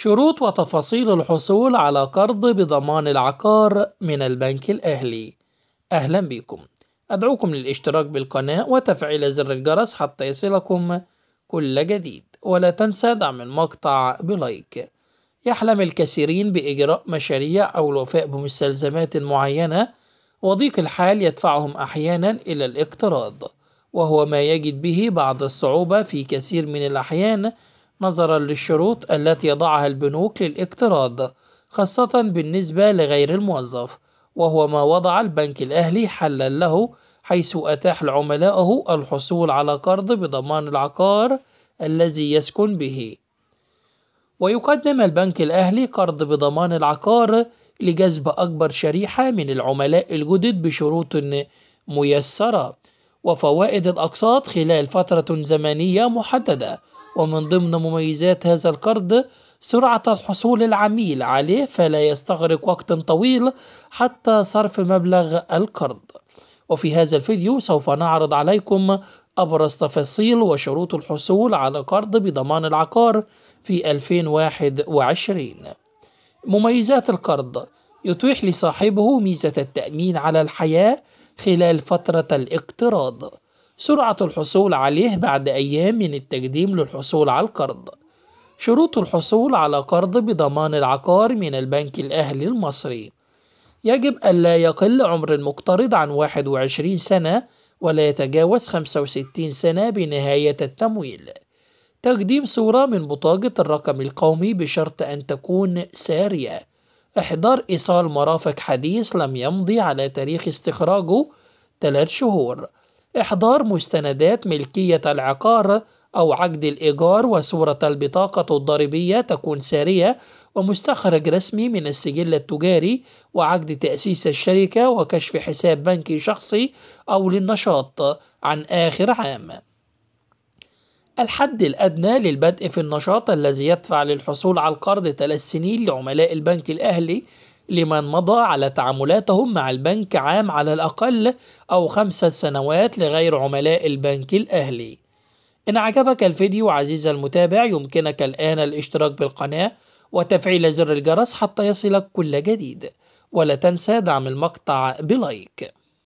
شروط وتفاصيل الحصول على قرض بضمان العقار من البنك الأهلي أهلا بكم أدعوكم للاشتراك بالقناة وتفعيل زر الجرس حتى يصلكم كل جديد ولا تنسى دعم المقطع بلايك يحلم الكثيرين بإجراء مشاريع أو الوفاء بمستلزمات معينة وضيق الحال يدفعهم أحيانا إلى الاقتراض وهو ما يجد به بعض الصعوبة في كثير من الأحيان نظرا للشروط التي يضعها البنوك للاقتراض خاصة بالنسبة لغير الموظف وهو ما وضع البنك الأهلي حلا له حيث أتاح لعملائه الحصول على قرض بضمان العقار الذي يسكن به ويقدم البنك الأهلي قرض بضمان العقار لجذب أكبر شريحة من العملاء الجدد بشروط ميسرة وفوائد الأقساط خلال فترة زمنية محددة ومن ضمن مميزات هذا القرض سرعة الحصول العميل عليه فلا يستغرق وقت طويل حتى صرف مبلغ القرض وفي هذا الفيديو سوف نعرض عليكم أبرز تفاصيل وشروط الحصول على قرض بضمان العقار في 2021 مميزات القرض يتيح لصاحبه ميزة التأمين على الحياة خلال فترة الاقتراض سرعة الحصول عليه بعد أيام من التقديم للحصول على القرض شروط الحصول على قرض بضمان العقار من البنك الأهلي المصري يجب ألا يقل عمر المقترض عن 21 سنة ولا يتجاوز 65 سنة بنهاية التمويل تقديم صورة من بطاقة الرقم القومي بشرط أن تكون سارية إحضار إيصال مرافق حديث لم يمضي على تاريخ استخراجه ثلاث شهور إحضار مستندات ملكية العقار أو عقد الإيجار وصورة البطاقة الضريبية تكون سارية ومستخرج رسمي من السجل التجاري وعقد تأسيس الشركة وكشف حساب بنكي شخصي أو للنشاط عن آخر عام الحد الأدنى للبدء في النشاط الذي يدفع للحصول على القرض ثلاث سنين لعملاء البنك الأهلي لمن مضى على تعاملاتهم مع البنك عام على الأقل أو خمسة سنوات لغير عملاء البنك الأهلي إن عجبك الفيديو عزيزي المتابع يمكنك الآن الاشتراك بالقناة وتفعيل زر الجرس حتى يصلك كل جديد ولا تنسى دعم المقطع بلايك